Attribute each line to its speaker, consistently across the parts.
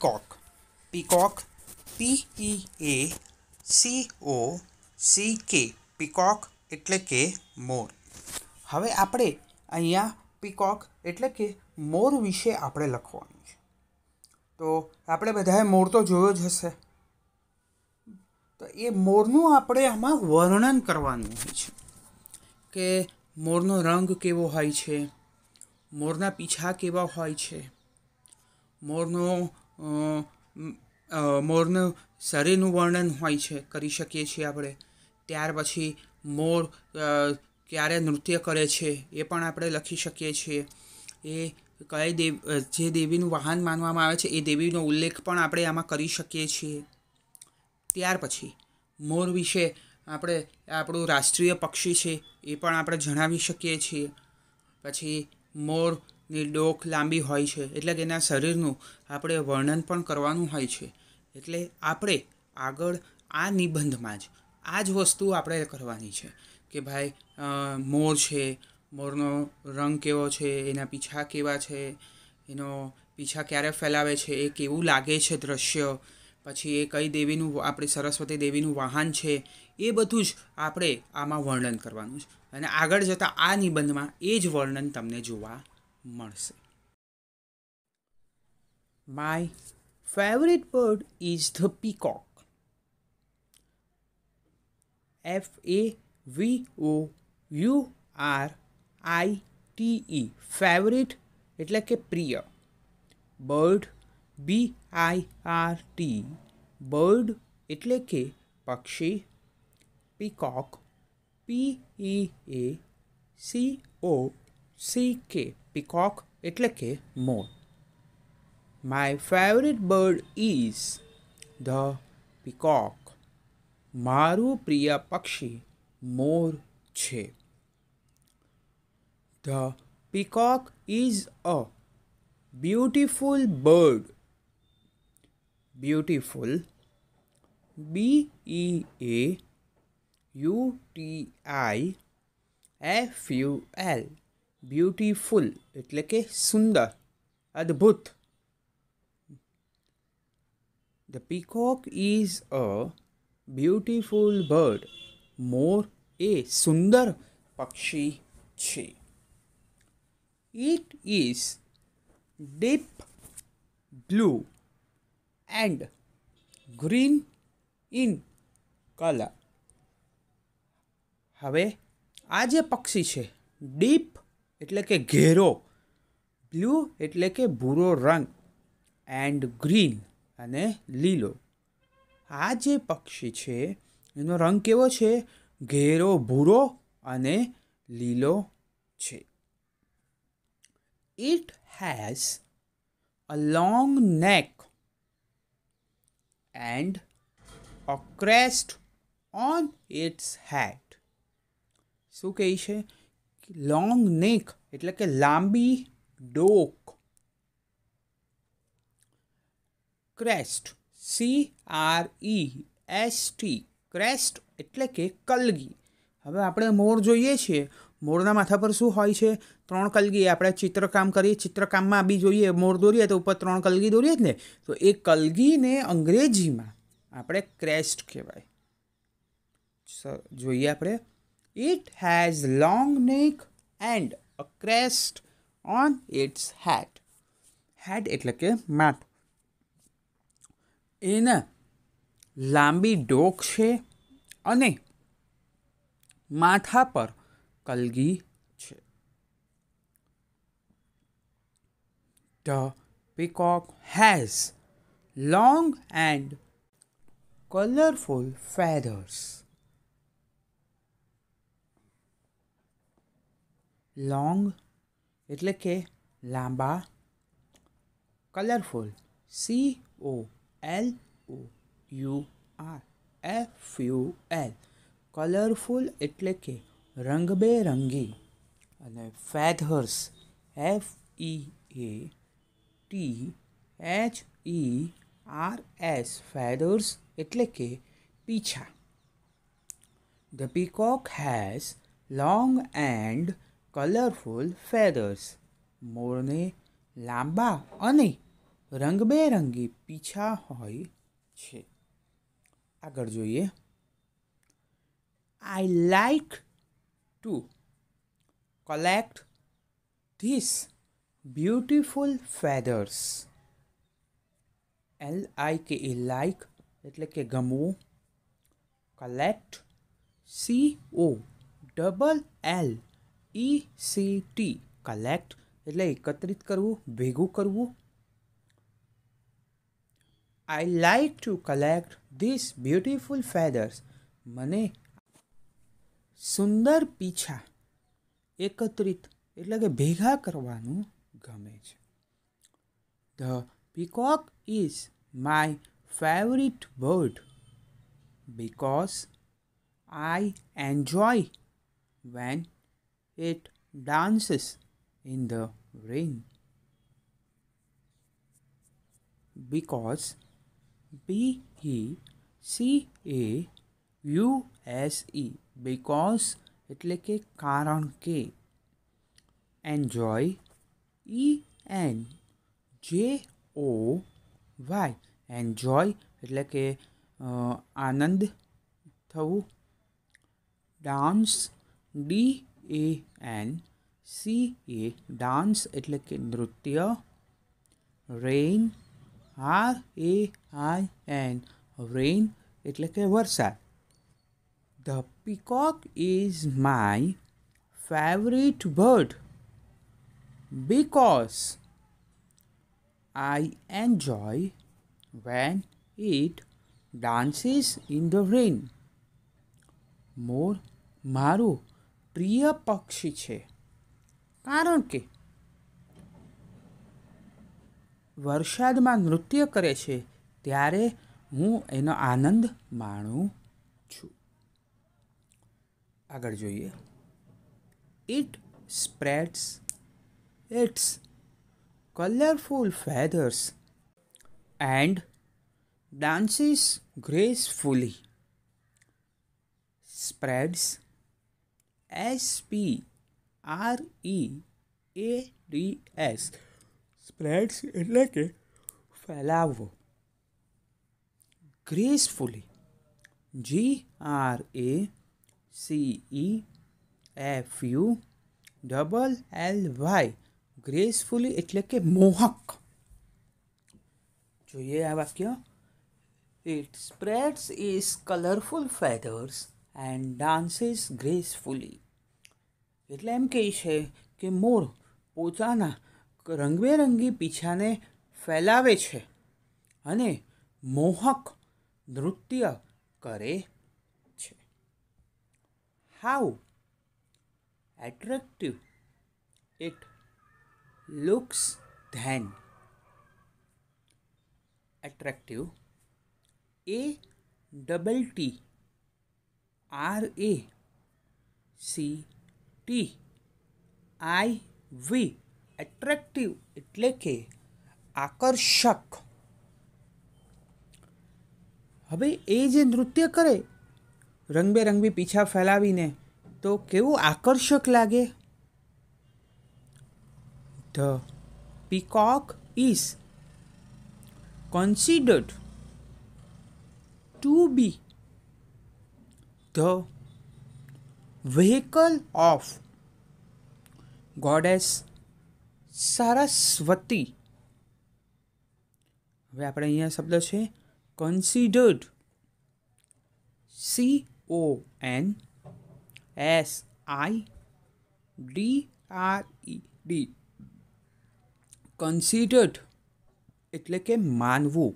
Speaker 1: Peacock peacock P E A C O C K peacock એટલે કે મોર હવે આપણે અહીંયા પીકોક એટલે કે મોર વિશે આપણે લખવાનું છે તો આપણે બધાએ મોર તો જોયો જ હશે તો એ મોરનું આપણે આમાં વર્ણન કરવાનું હોય છે કે મોરનો રંગ કેવો હોય છે મોરના પીછા કેવા હોય છે મોરનો મોરનું શરીરનું વર્ણન હોય છે કરી શકીએ છીએ આપણે ત્યાર પછી મોર ક્યારે નૃત્ય કરે છે એ પણ આપણે લખી શકીએ છીએ એ કઈ દેવ જે દેવીનું વાહન માનવામાં આવે છે એ દેવીનો ઉલ્લેખ પણ આપણે આમાં કરી શકીએ છીએ ત્યાર પછી મોર વિશે આપણે આપણું રાષ્ટ્રીય પક્ષી છે એ પણ આપણે જણાવી શકીએ છીએ પછી મોર ની ડોક લાંબી હોય છે એટલે કે એના શરીરનું આપણે વર્ણન પણ કરવાનું હોય છે એટલે આપણે આગળ આ નિબંધમાં જ આ જ વસ્તુ આપણે કરવાની છે કે ભાઈ મોર છે મોરનો રંગ કેવો છે એના પીછા કેવા છે એનો પીછા ક્યારે ફેલાવે છે એ કેવું લાગે છે દ્રશ્ય પછી એ કઈ દેવીનું આપણે સરસ્વતી દેવીનું વાહન છે એ બધું જ આપણે આમાં વર્ણન કરવાનું છે અને આગળ જતાં આ નિબંધમાં એ જ વર્ણન તમને જોવા મળશે my favourite bird is the peacock F A V O U R I T E favourite એટલે કે પ્રિય bird B I R T bird એટલે કે પક્ષી peacock P E A C O C K peacock એટલે કે મોર my favourite bird is the peacock મારું પ્રિય પક્ષી મોર છે the peacock is a beautiful bird beautiful B E A U T I F U L beautiful એટલે કે સુંદર અદ્ભુત the peacock is a beautiful bird મોર એ સુંદર પક્ષી છે it is deep blue and green in કાળા હવે આ જે પક્ષી છે ડીપ એટલે કે ઘેરો બ્લુ એટલે કે ભૂરો રંગ એન્ડ ગ્રીન અને લીલો આ જે પક્ષી છે એનો રંગ કેવો છે ઘેરો ભૂરો અને લીલો છે it has a long neck and a crest on its head શું કહે છે લોંગ નેક એટલે કે લાંબી ડોક crest C R E S T crest એટલે કે કલગી હવે આપણે મોર જોઈએ છીએ મોરના માથા પર શું હોય છે ત્રણ કલગી આપણે ચિત્રકામ કરીએ ચિત્રકામમાં બી જોઈએ મોર દોરીએ તો ઉપર ત્રણ કલગી દોરીએ જ ને તો એ કલગીને અંગ્રેજીમાં આપણે ક્રેસ્ટ કહેવાય જોઈએ આપણે It has long neck and a crest on its hat. Hat એટલે કે માથું એને લાંબી ડોક છે અને માથા પર કલગી છે the peacock has long and colorful feathers. Long एट्ले के लाबा colourful C O L O U R F U L colourful एट्ले कि रंगबेरंगी feathers F E A T H E R S feathers एट्ले कि पीछा the peacock has long and colourful feathers મોરને લાંબા અને રંગબેરંગી પીછા હોય છે આગળ જોઈએ I like to collect this beautiful feathers L I K E like એટલે કે ગમવું collect C O double L E C T collect मतलब एकत्रित करवो ભેગો કરवो I like to collect this beautiful feathers मने सुंदर પીછા એકત્રિત એટલે કે ભેગા કરવાનો ગમે છે the peacock is my favourite bird because I enjoy when It dances in the rain. Because B E C A U S E because એટલે કે કારણ કે enjoy e n j o y enjoy એટલે કે આનંદ થવું dance D A N C A dance એટલે કે નૃત્ય rain R A I N rain એટલે કે વરસાદ the peacock is my favourite bird because I enjoy when it dances in the rain. More મારું પ્રિય પક્ષી છે કારણ કે વરસાદમાં નૃત્ય કરે છે ત્યારે હું એનો આનંદ માણું છું આગળ જોઈએ it spreads its colourful feathers and dances gracefully spreads S P R E A D S spreads एटले के फैलावो gracefully G R A C E F U double L Y gracefully एट्ले कि मोहक जो ये है वाक्य it's spreads is colourful feathers and dances gracefully. એટલે એમ કહે છે કે મોર પોતાના રંગબેરંગી પીછાને ફેલાવે છે અને મોહક નૃત્ય કરે છે how attractive it looks then attractive A double T R A C T I V attractive એટલે કે આકર્ષક હવે એ જે નૃત્ય કરે રંગબે રંગબી પીછા ફેલાવીને તો કેવું આકર્ષક લાગે the peacock is considered to be तो व्हीकल ऑफ गॉडेस सरस्वती હવે આપણે અહીંયા શબ્દ છે કન્સીડરડ C O N S I D E R E D કન્સીડરડ એટલે કે માનવું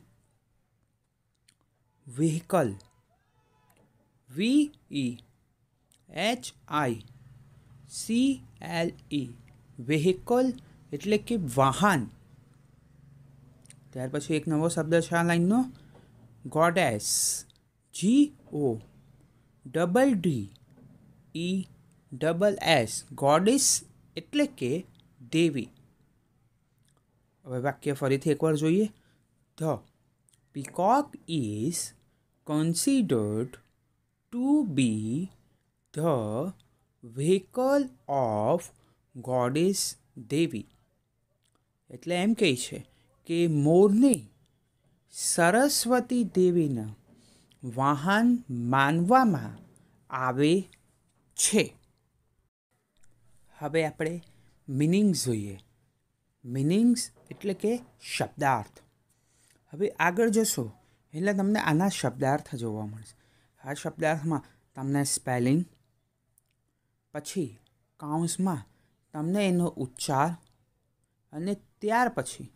Speaker 1: vehicle V E H I C L E vehicle એટલે કે વાહન ત્યાર પછી એક નવો શબ્દ છે આ લાઈન નો goddess G O D D E S goddess એટલે કે દેવી હવે વાક્ય ફરીથી એકવાર જોઈએ the peacock is considered to be the vehicle of goddess દેવી એટલે એમ કહે છે કે મોરને સરસ્વતી દેવીના વાહન માનવામાં આવે છે હવે આપણે મિનિંગ્સ જોઈએ મિનિંગ્સ એટલે કે શબ્દાર્થ હવે આગળ જશો એટલે તમને આના શબ્દાર્થ જોવા મળશે આ શબ્દાર્થમાં તમને સ્પેલિંગ પછી કાઉન્સમાં તમને એનો ઉચ્ચાર અને ત્યાર પછી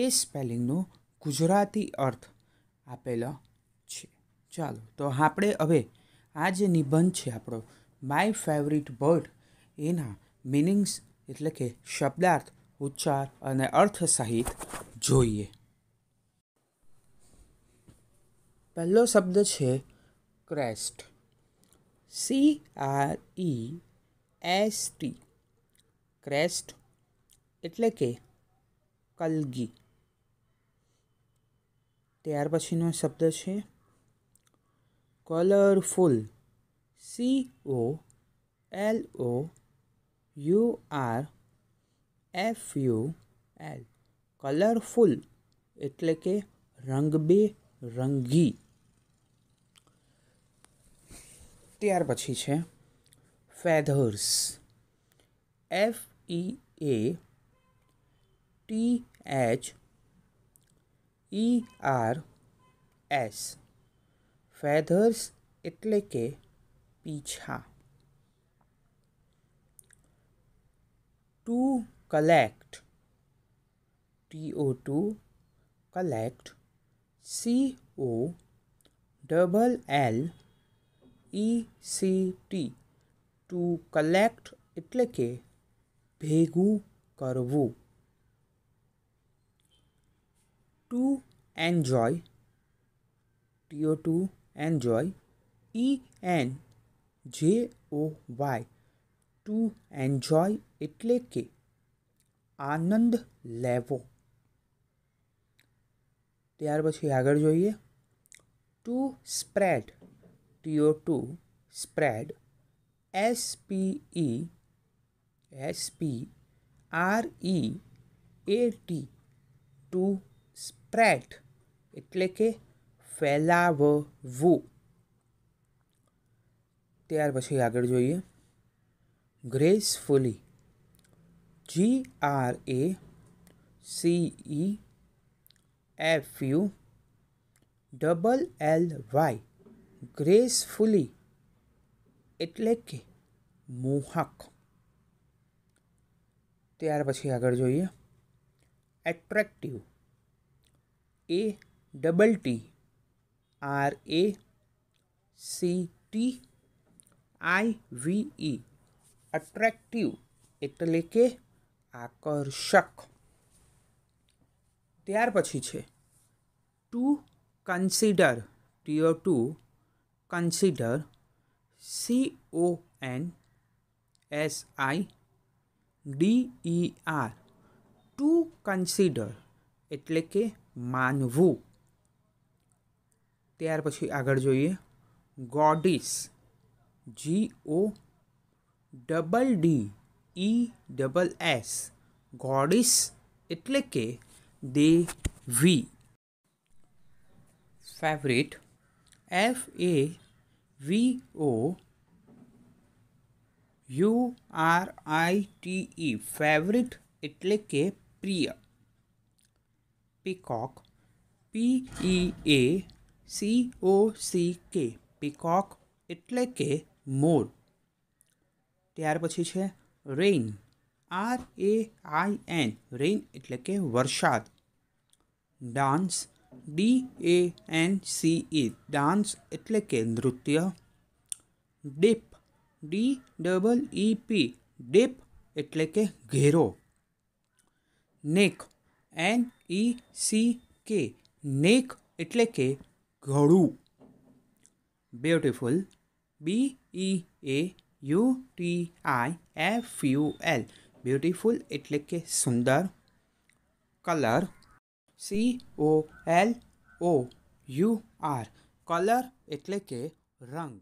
Speaker 1: એ સ્પેલિંગનો ગુજરાતી અર્થ આપેલો છે ચાલો તો આપણે હવે આ જે નિબંધ છે આપણો માય ફેવરિટ બર્ડ એના મિનિંગ્સ એટલે કે શબ્દાર્થ ઉચ્ચાર અને અર્થ સહિત જોઈએ પહેલો શબ્દ છે crest C R E S T crest એટલે કે કલગી ત્યાર પછીનો શબ્દ છે colourful C O L O U R F U L colourful એટલે કે રંગબે રંગી त्यार पी है feathers F E A T H E R S feathers एट्ले कि पीछा to collect T O to collect C O double L e c t to collect એટલે કે ભેગુ કરવું to enjoy t o enjoy e n j o y to enjoy એટલે કે આનંદ લેવો ત્યાર પછી આગળ જોઈએ to spread PO2 spread SPE SPREAT to spread એટલે કે ફેલાવવું ત્યાર પછી આગળ જોઈએ gracefully G R A C E F U double L Y gracefully એટલે કે મોહક ત્યાર પછી આગળ જોઈએ attractive A double T R A C T I V E attractive એટલે કે આકર્ષક ત્યાર પછી છે to consider T O to consider CONSIDER to consider એટલે કે માનવું ત્યાર પછી આગળ જોઈએ goddess G O double D E double S goddess એટલે કે દેવી favourite F A V O U R I T E favourite इटले के प्रिय पिकॉक पी ई ए सी ओ सी के पिकॉक इटले के मोर त्यार पी है rain R A I N rain इटले के वरसाद dance D A N C E dance एट्ले के नृत्य deep D double E P deep एट्ले कि घेरो नेक एन ई सी के नेक एट्ले कि घड़ू beautiful B E A U T I F U L beautiful एट्ले सुंदर colour C O L O U R colour एट्ले रंग